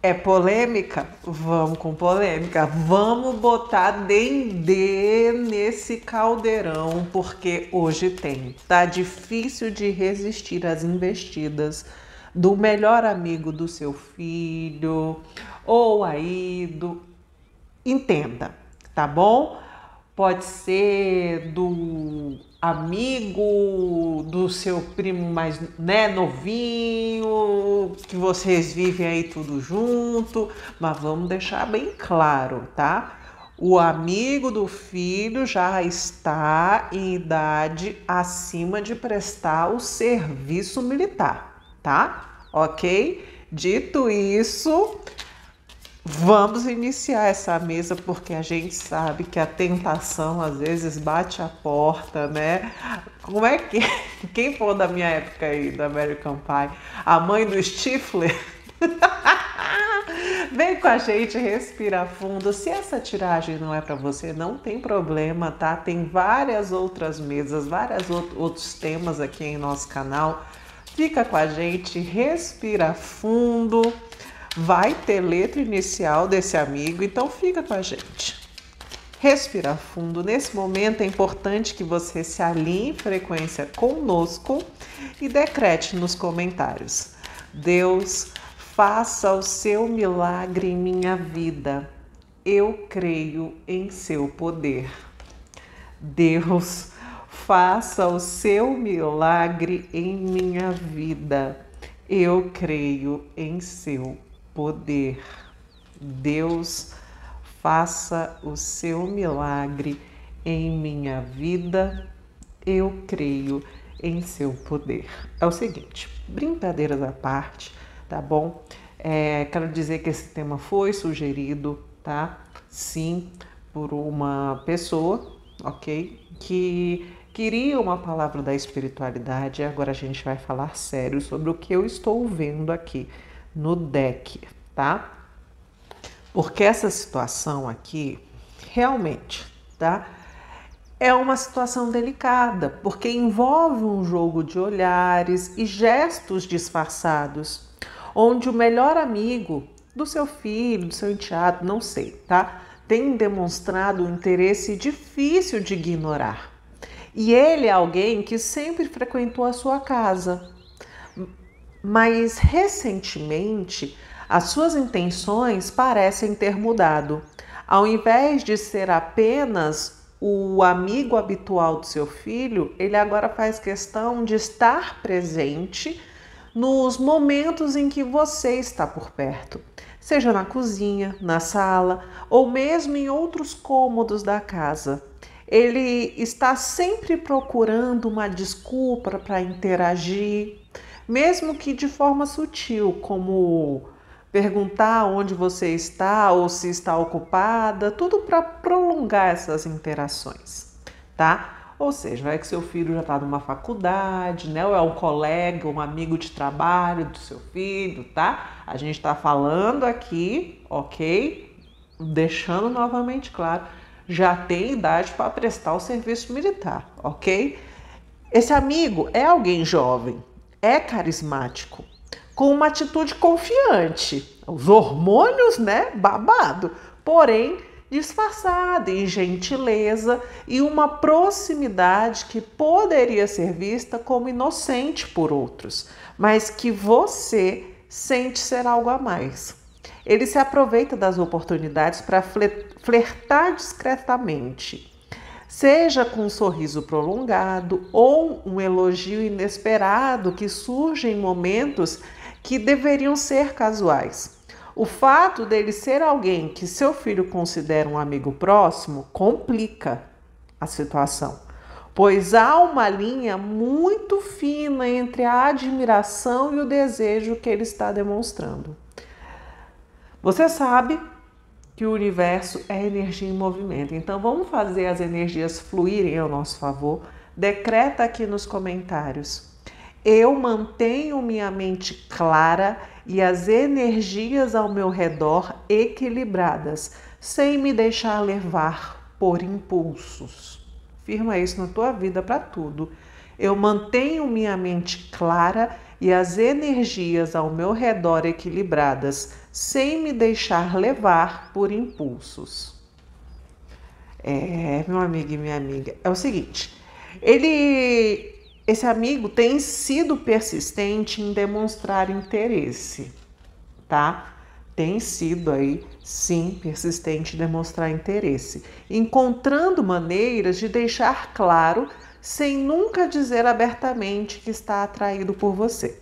É polêmica? Vamos com polêmica. Vamos botar dendê nesse caldeirão, porque hoje tem. Tá difícil de resistir às investidas do melhor amigo do seu filho ou aí do. Entenda, tá bom? Pode ser do amigo do seu primo mais né, novinho, que vocês vivem aí tudo junto, mas vamos deixar bem claro, tá? O amigo do filho já está em idade acima de prestar o serviço militar, tá? OK? Dito isso, Vamos iniciar essa mesa porque a gente sabe que a tentação às vezes bate a porta, né? Como é que quem for da minha época aí, da American Pie, a mãe do Stifler? Vem com a gente, respira fundo. Se essa tiragem não é para você, não tem problema, tá? Tem várias outras mesas, vários outros temas aqui em nosso canal. Fica com a gente, respira fundo vai ter letra inicial desse amigo, então fica com a gente. Respira fundo. Nesse momento é importante que você se alinhe em frequência conosco e decrete nos comentários: Deus, faça o seu milagre em minha vida. Eu creio em seu poder. Deus, faça o seu milagre em minha vida. Eu creio em seu poder. Deus, faça o seu milagre em minha vida, eu creio em seu poder. É o seguinte, brincadeiras à parte, tá bom? É, quero dizer que esse tema foi sugerido, tá? Sim, por uma pessoa, ok? Que queria uma palavra da espiritualidade. Agora a gente vai falar sério sobre o que eu estou vendo aqui no deck, tá? Porque essa situação aqui realmente, tá? É uma situação delicada, porque envolve um jogo de olhares e gestos disfarçados, onde o melhor amigo do seu filho, do seu enteado, não sei, tá? Tem demonstrado um interesse difícil de ignorar. E ele é alguém que sempre frequentou a sua casa, mas recentemente as suas intenções parecem ter mudado. Ao invés de ser apenas o amigo habitual do seu filho, ele agora faz questão de estar presente nos momentos em que você está por perto, seja na cozinha, na sala ou mesmo em outros cômodos da casa. Ele está sempre procurando uma desculpa para interagir, mesmo que de forma sutil, como perguntar onde você está ou se está ocupada, tudo para prolongar essas interações, tá? Ou seja, vai que seu filho já está numa faculdade, né? Ou é um colega, um amigo de trabalho do seu filho, tá? A gente está falando aqui, ok? Deixando novamente claro, já tem idade para prestar o serviço militar, ok? Esse amigo é alguém jovem, é carismático, com uma atitude confiante, os hormônios, né, babado, porém disfarçada em gentileza e uma proximidade que poderia ser vista como inocente por outros, mas que você sente ser algo a mais. Ele se aproveita das oportunidades para flertar discretamente seja com um sorriso prolongado ou um elogio inesperado que surge em momentos que deveriam ser casuais. O fato dele ser alguém que seu filho considera um amigo próximo complica a situação, pois há uma linha muito fina entre a admiração e o desejo que ele está demonstrando. Você sabe que o universo é energia em movimento. Então vamos fazer as energias fluírem ao nosso favor. Decreta aqui nos comentários. Eu mantenho minha mente clara e as energias ao meu redor equilibradas, sem me deixar levar por impulsos. Firma isso na tua vida para tudo. Eu mantenho minha mente clara e as energias ao meu redor equilibradas, sem me deixar levar por impulsos. É, meu amigo e minha amiga, é o seguinte, ele esse amigo tem sido persistente em demonstrar interesse, tá? Tem sido aí, sim, persistente em demonstrar interesse, encontrando maneiras de deixar claro sem nunca dizer abertamente que está atraído por você.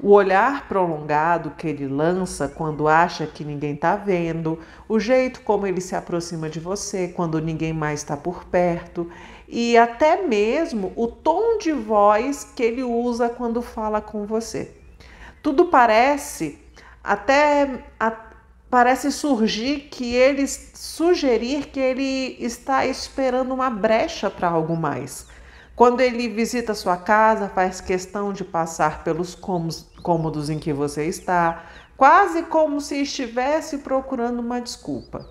O olhar prolongado que ele lança quando acha que ninguém está vendo, o jeito como ele se aproxima de você quando ninguém mais está por perto, e até mesmo o tom de voz que ele usa quando fala com você. Tudo parece até a, parece surgir que ele sugerir que ele está esperando uma brecha para algo mais. Quando ele visita sua casa, faz questão de passar pelos cômodos, cômodos em que você está, quase como se estivesse procurando uma desculpa.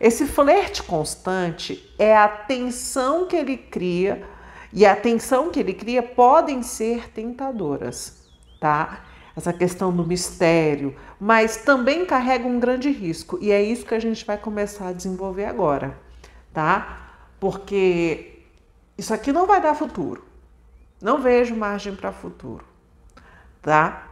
Esse flerte constante é a tensão que ele cria e a tensão que ele cria podem ser tentadoras, tá? Essa questão do mistério, mas também carrega um grande risco e é isso que a gente vai começar a desenvolver agora, tá? Porque isso aqui não vai dar futuro. Não vejo margem para futuro tá?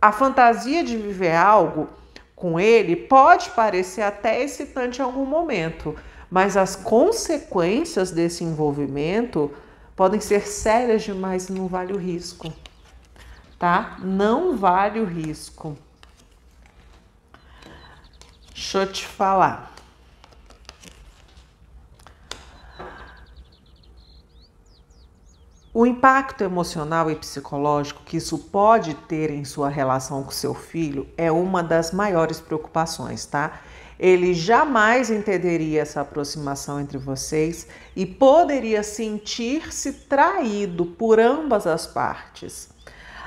A fantasia de viver algo com ele pode parecer até excitante em algum momento, mas as consequências desse envolvimento podem ser sérias demais e não vale o risco, tá? Não vale o risco. Deixa eu te falar. O impacto emocional e psicológico que isso pode ter em sua relação com seu filho é uma das maiores preocupações, tá? Ele jamais entenderia essa aproximação entre vocês e poderia sentir-se traído por ambas as partes.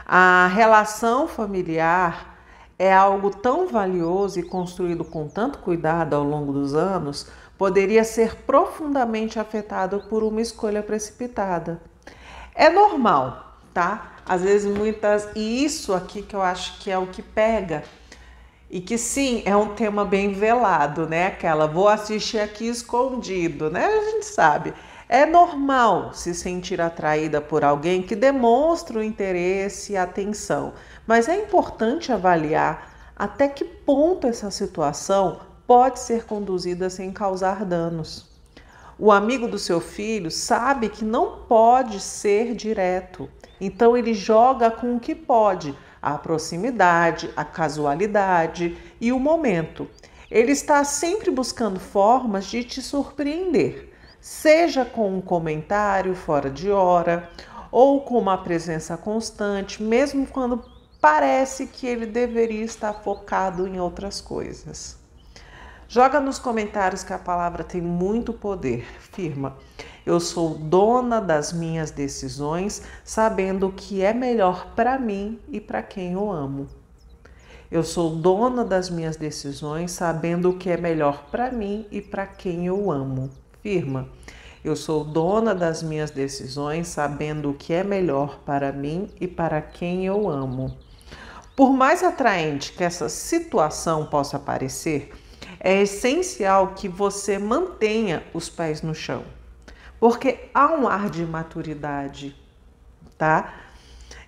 A relação familiar é algo tão valioso e construído com tanto cuidado ao longo dos anos, poderia ser profundamente afetado por uma escolha precipitada. É normal, tá? Às vezes muitas. E isso aqui que eu acho que é o que pega. E que sim, é um tema bem velado, né? Aquela vou assistir aqui escondido, né? A gente sabe. É normal se sentir atraída por alguém que demonstra o interesse e atenção, mas é importante avaliar até que ponto essa situação pode ser conduzida sem causar danos. O amigo do seu filho sabe que não pode ser direto, então ele joga com o que pode, a proximidade, a casualidade e o momento. Ele está sempre buscando formas de te surpreender, seja com um comentário fora de hora ou com uma presença constante, mesmo quando parece que ele deveria estar focado em outras coisas. Joga nos comentários que a palavra tem muito poder. Firma. Eu sou dona das minhas decisões, sabendo o que é melhor para mim e para quem eu amo. Eu sou dona das minhas decisões, sabendo o que é melhor para mim e para quem eu amo. Firma. Eu sou dona das minhas decisões, sabendo o que é melhor para mim e para quem eu amo. Por mais atraente que essa situação possa parecer, é essencial que você mantenha os pés no chão, porque há um ar de maturidade, tá?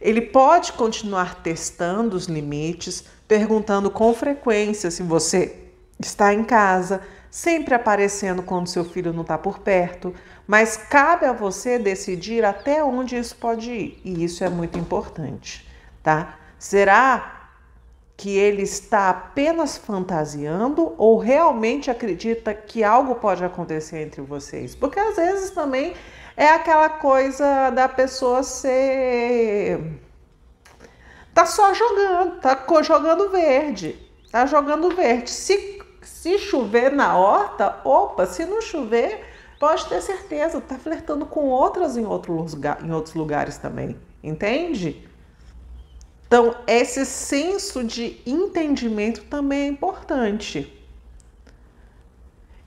Ele pode continuar testando os limites, perguntando com frequência se você está em casa, sempre aparecendo quando seu filho não está por perto, mas cabe a você decidir até onde isso pode ir, e isso é muito importante, tá? Será que ele está apenas fantasiando ou realmente acredita que algo pode acontecer entre vocês? Porque às vezes também é aquela coisa da pessoa ser. tá só jogando, tá jogando verde. Tá jogando verde. Se, se chover na horta, opa, se não chover, pode ter certeza, tá flertando com outras em, outro lugar, em outros lugares também, entende? Então, esse senso de entendimento também é importante.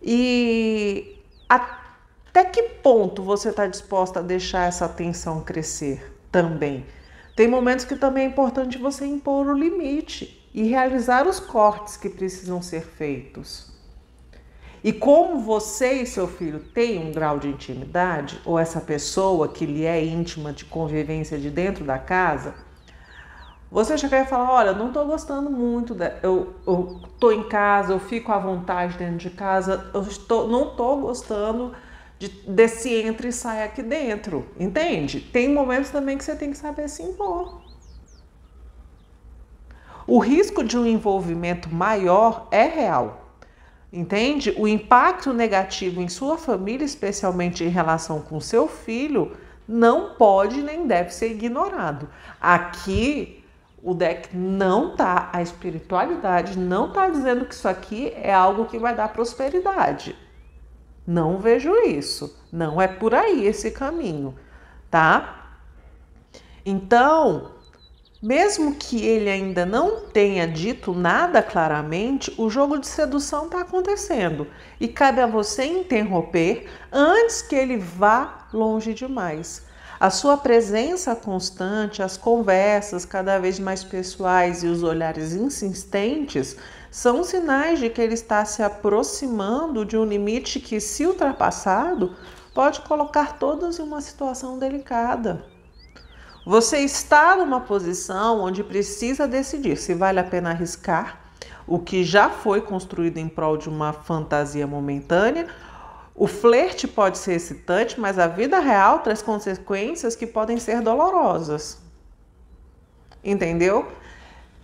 E até que ponto você está disposta a deixar essa tensão crescer também? Tem momentos que também é importante você impor o limite e realizar os cortes que precisam ser feitos. E como você e seu filho têm um grau de intimidade, ou essa pessoa que lhe é íntima de convivência de dentro da casa, você chegar e falar, olha, não estou gostando muito, de... eu estou em casa, eu fico à vontade dentro de casa, eu estou, não estou gostando de, desse entra e sai aqui dentro, entende? Tem momentos também que você tem que saber se impor. O risco de um envolvimento maior é real, entende? O impacto negativo em sua família, especialmente em relação com seu filho, não pode nem deve ser ignorado. Aqui o deck não tá, a espiritualidade não tá dizendo que isso aqui é algo que vai dar prosperidade. Não vejo isso. Não é por aí esse caminho, tá? Então, mesmo que ele ainda não tenha dito nada claramente, o jogo de sedução está acontecendo e cabe a você interromper antes que ele vá longe demais. A sua presença constante, as conversas cada vez mais pessoais e os olhares insistentes são sinais de que ele está se aproximando de um limite que, se ultrapassado, pode colocar todos em uma situação delicada. Você está numa posição onde precisa decidir se vale a pena arriscar o que já foi construído em prol de uma fantasia momentânea o flerte pode ser excitante, mas a vida real traz consequências que podem ser dolorosas. Entendeu?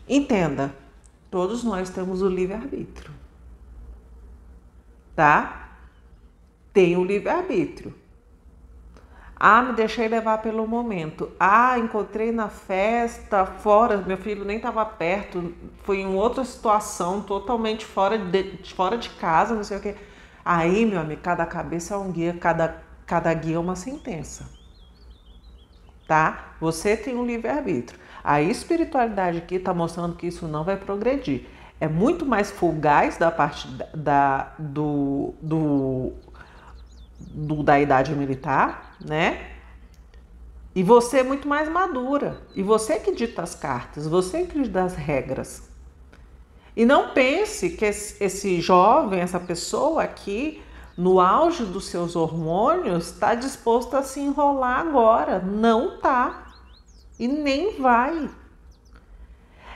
Entenda, todos nós temos o livre-arbítrio. Tá? Tem o livre-arbítrio. Ah, me deixei levar pelo momento. Ah, encontrei na festa, fora, meu filho nem estava perto, foi em outra situação, totalmente fora de, fora de casa, não sei o quê. Aí, meu amigo, cada cabeça é um guia, cada, cada guia é uma sentença. Tá? Você tem um livre-arbítrio. A espiritualidade aqui está mostrando que isso não vai progredir. É muito mais fugaz da parte da, da do, do, do, da idade militar, né? E você é muito mais madura. E você que dita as cartas, você que dita as regras. E não pense que esse jovem, essa pessoa aqui, no auge dos seus hormônios, está disposto a se enrolar agora. Não tá. E nem vai.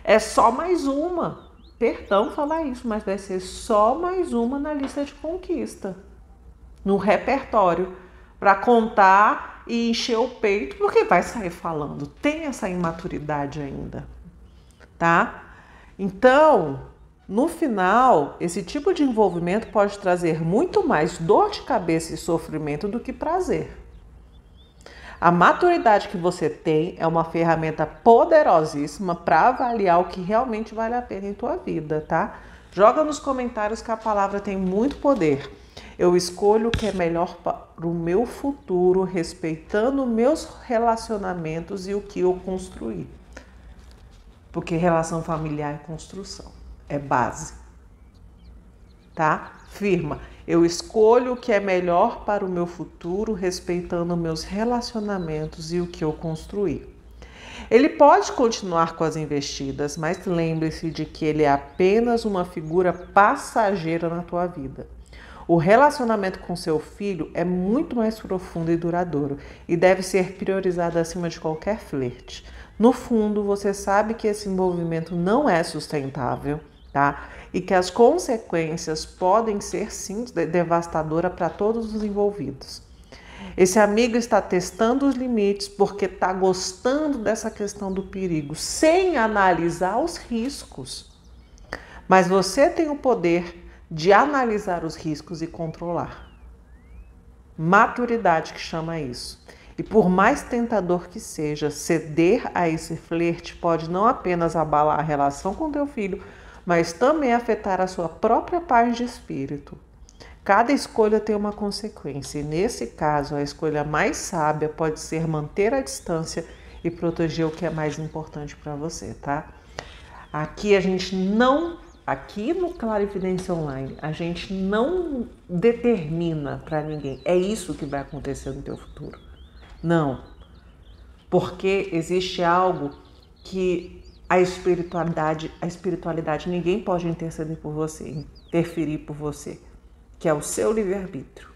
É só mais uma. Perdão falar isso, mas vai ser só mais uma na lista de conquista, no repertório, para contar e encher o peito, porque vai sair falando. Tem essa imaturidade ainda, tá? Então, no final, esse tipo de envolvimento pode trazer muito mais dor de cabeça e sofrimento do que prazer. A maturidade que você tem é uma ferramenta poderosíssima para avaliar o que realmente vale a pena em tua vida, tá? Joga nos comentários que a palavra tem muito poder. Eu escolho o que é melhor para o meu futuro, respeitando meus relacionamentos e o que eu construí. Porque relação familiar é construção é base. Tá? Firma. Eu escolho o que é melhor para o meu futuro, respeitando meus relacionamentos e o que eu construí. Ele pode continuar com as investidas, mas lembre-se de que ele é apenas uma figura passageira na tua vida. O relacionamento com seu filho é muito mais profundo e duradouro e deve ser priorizado acima de qualquer flerte. No fundo, você sabe que esse envolvimento não é sustentável tá? E que as consequências podem ser sim devastadora para todos os envolvidos. Esse amigo está testando os limites porque está gostando dessa questão do perigo, sem analisar os riscos. Mas você tem o poder de analisar os riscos e controlar. Maturidade que chama isso. E por mais tentador que seja, ceder a esse flerte pode não apenas abalar a relação com teu filho, mas também afetar a sua própria paz de espírito. Cada escolha tem uma consequência, e nesse caso, a escolha mais sábia pode ser manter a distância e proteger o que é mais importante para você, tá? Aqui a gente não, aqui no Clarividência Online, a gente não determina para ninguém, é isso que vai acontecer no teu futuro. Não. Porque existe algo que a espiritualidade, a espiritualidade, ninguém pode interceder por você, interferir por você, que é o seu livre-arbítrio.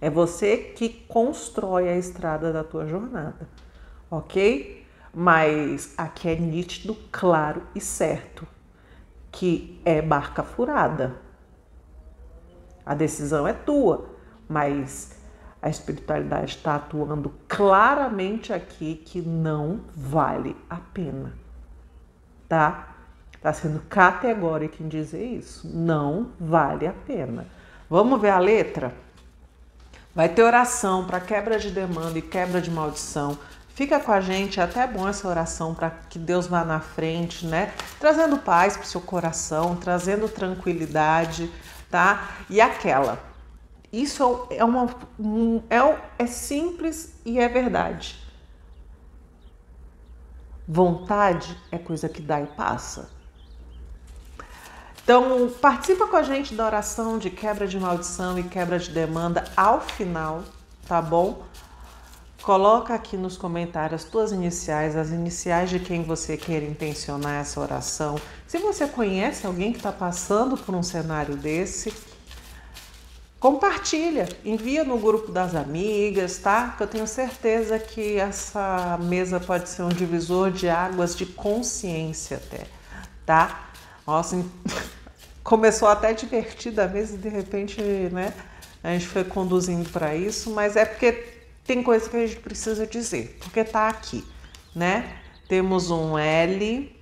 É você que constrói a estrada da tua jornada, ok? Mas aqui é nítido, claro e certo que é barca furada. A decisão é tua, mas a espiritualidade está atuando claramente aqui que não vale a pena tá? tá sendo categórico em dizer isso. Não vale a pena. Vamos ver a letra? Vai ter oração para quebra de demanda e quebra de maldição. Fica com a gente, é até bom essa oração para que Deus vá na frente, né? Trazendo paz para o seu coração, trazendo tranquilidade, tá? E aquela. Isso é, é uma é, é simples e é verdade. Vontade é coisa que dá e passa. Então, participa com a gente da oração de quebra de maldição e quebra de demanda ao final, tá bom? Coloca aqui nos comentários as tuas iniciais, as iniciais de quem você quer intencionar essa oração. Se você conhece alguém que está passando por um cenário desse, compartilha, envia no grupo das amigas, tá? Que eu tenho certeza que essa mesa pode ser um divisor de águas de consciência até, tá? Nossa, começou até divertida a mesa e de repente, né? A gente foi conduzindo para isso, mas é porque tem coisa que a gente precisa dizer, porque tá aqui, né? Temos um L,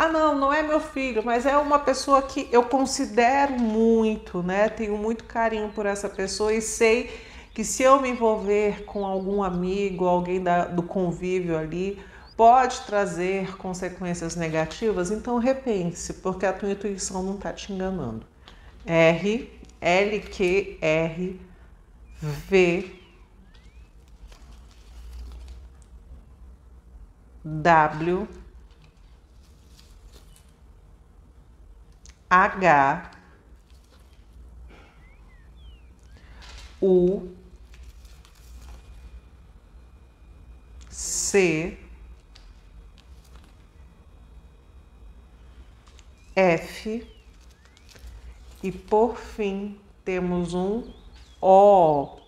ah, não, não é meu filho, mas é uma pessoa que eu considero muito, né? Tenho muito carinho por essa pessoa e sei que se eu me envolver com algum amigo, alguém da, do convívio ali, pode trazer consequências negativas, então repense, porque a tua intuição não está te enganando. R, L, Q, R, V, W, H U C F e por fim temos um O.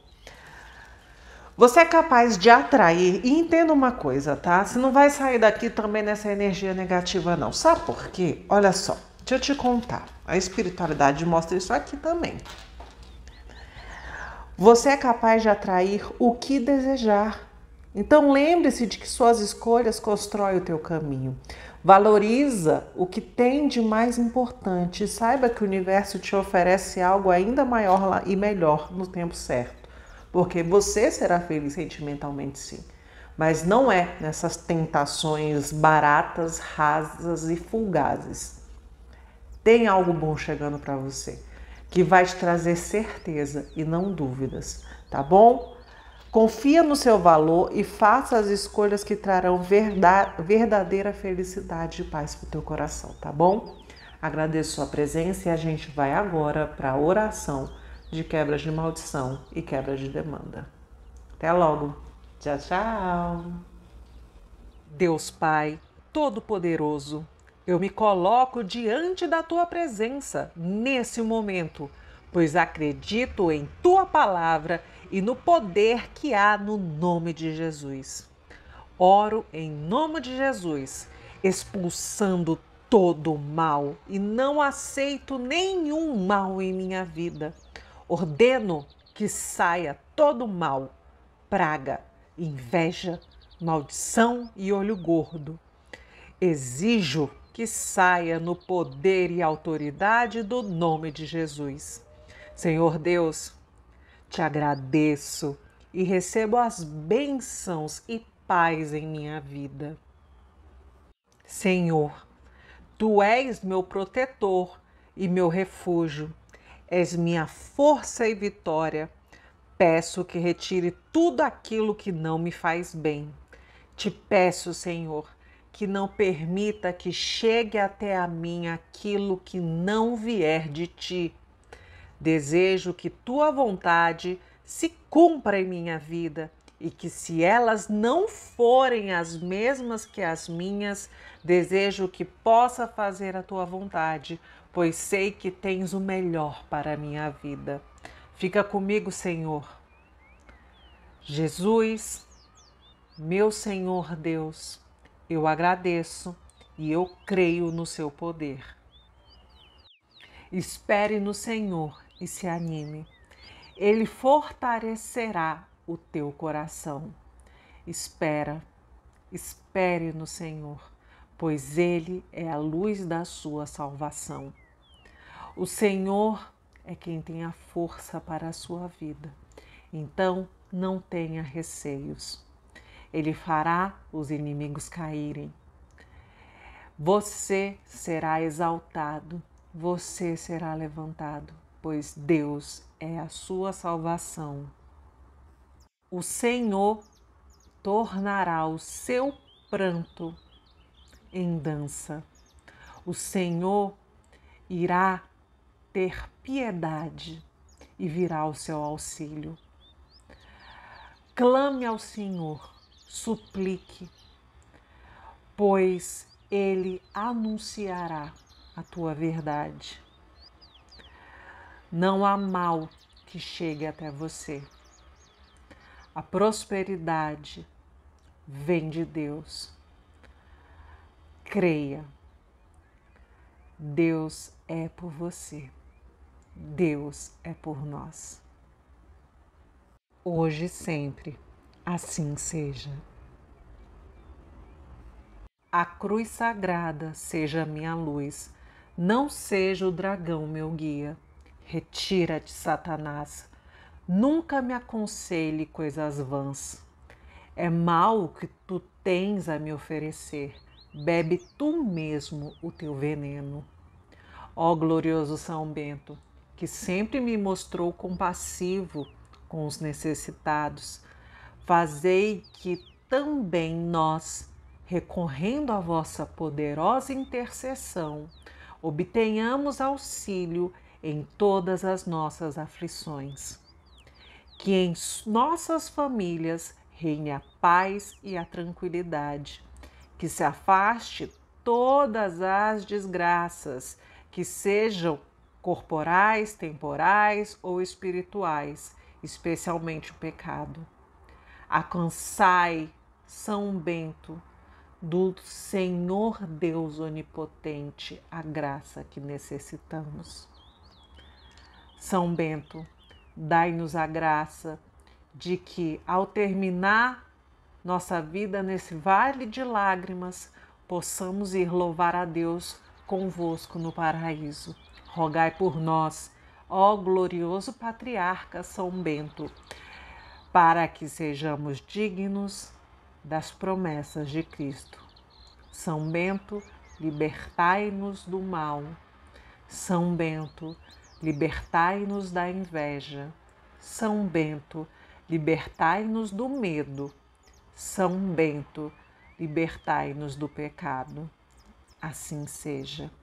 Você é capaz de atrair, e entenda uma coisa, tá? Você não vai sair daqui também nessa energia negativa, não. Sabe por quê? Olha só. Deixa eu te contar. A espiritualidade mostra isso aqui também. Você é capaz de atrair o que desejar. Então lembre-se de que suas escolhas constroem o teu caminho. Valoriza o que tem de mais importante saiba que o universo te oferece algo ainda maior e melhor no tempo certo. Porque você será feliz sentimentalmente sim, mas não é nessas tentações baratas, rasas e fugazes. Tem algo bom chegando para você que vai te trazer certeza e não dúvidas, tá bom? Confia no seu valor e faça as escolhas que trarão verdadeira felicidade e paz para o teu coração, tá bom? Agradeço sua presença e a gente vai agora para a oração de quebra de maldição e quebra de demanda. Até logo. Tchau, tchau. Deus Pai, Todo-Poderoso, eu me coloco diante da tua presença nesse momento, pois acredito em tua palavra e no poder que há no nome de Jesus. Oro em nome de Jesus, expulsando todo mal e não aceito nenhum mal em minha vida. Ordeno que saia todo mal, praga, inveja, maldição e olho gordo. Exijo que saia no poder e autoridade do nome de Jesus. Senhor Deus, te agradeço e recebo as bênçãos e paz em minha vida. Senhor, tu és meu protetor e meu refúgio, és minha força e vitória. Peço que retire tudo aquilo que não me faz bem. Te peço, Senhor, que não permita que chegue até a mim aquilo que não vier de ti. Desejo que tua vontade se cumpra em minha vida e que, se elas não forem as mesmas que as minhas, desejo que possa fazer a tua vontade, pois sei que tens o melhor para a minha vida. Fica comigo, Senhor. Jesus, meu Senhor Deus eu agradeço e eu creio no seu poder. Espere no Senhor e se anime. Ele fortalecerá o teu coração. Espera, espere no Senhor, pois Ele é a luz da sua salvação. O Senhor é quem tem a força para a sua vida. Então, não tenha receios. Ele fará os inimigos caírem. Você será exaltado, você será levantado, pois Deus é a sua salvação. O Senhor tornará o seu pranto em dança. O Senhor irá ter piedade e virá ao seu auxílio. Clame ao Senhor suplique, pois ele anunciará a tua verdade. Não há mal que chegue até você. A prosperidade vem de Deus. Creia. Deus é por você. Deus é por nós. Hoje e sempre. Assim seja. A cruz sagrada seja minha luz, não seja o dragão meu guia. Retira-te, Satanás. Nunca me aconselhe coisas vãs. É mal o que tu tens a me oferecer. Bebe tu mesmo o teu veneno. Ó glorioso São Bento, que sempre me mostrou compassivo com os necessitados, fazei que também nós, recorrendo à vossa poderosa intercessão, obtenhamos auxílio em todas as nossas aflições. Que em nossas famílias reine a paz e a tranquilidade, que se afaste todas as desgraças, que sejam corporais, temporais ou espirituais, especialmente o pecado Alcançai, São Bento, do Senhor Deus Onipotente, a graça que necessitamos. São Bento, dai-nos a graça de que, ao terminar nossa vida nesse vale de lágrimas, possamos ir louvar a Deus convosco no paraíso. Rogai por nós, ó glorioso patriarca São Bento para que sejamos dignos das promessas de Cristo. São Bento, libertai-nos do mal. São Bento, libertai-nos da inveja. São Bento, libertai-nos do medo. São Bento, libertai-nos do pecado. Assim seja.